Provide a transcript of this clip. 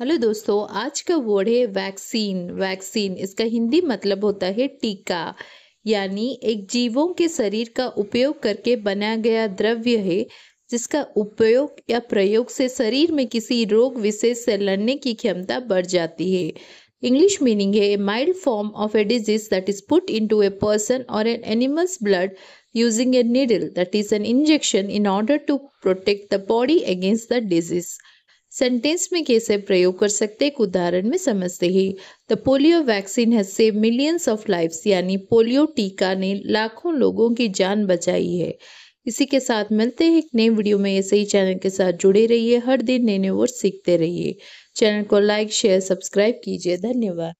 hello दोस्तों आज का वर्ड है वैक्सीन वैक्सीन इसका हिंदी मतलब होता है टीका यानी एक जीवों के शरीर का उपयोग करके बनाया गया द्रव्य है जिसका उपयोग या प्रयोग से शरीर में किसी रोग विशेष से लड़ने की क्षमता बढ़ जाती है इंग्लिश मीनिंग है mild form of a disease that is put into a person और an animal's blood using a needle that is an injection in order to protect the body against the disease sentence में कैसे प्रयोग कर सकते एक उदाहरण में समझते हैं the polio vaccine has save millions of lifes यानी पोलियो टीका ने लाखों लोगों की जान बचाई है इसी के साथ मिलते हैं एक नए वीडियो में ऐसे ही चैनल के साथ जुड़े रहिए हर दिन नए नए वर्ड सीखते रहिए चैनल को लाइक शेयर सब्सक्राइब कीजिए धन्यवाद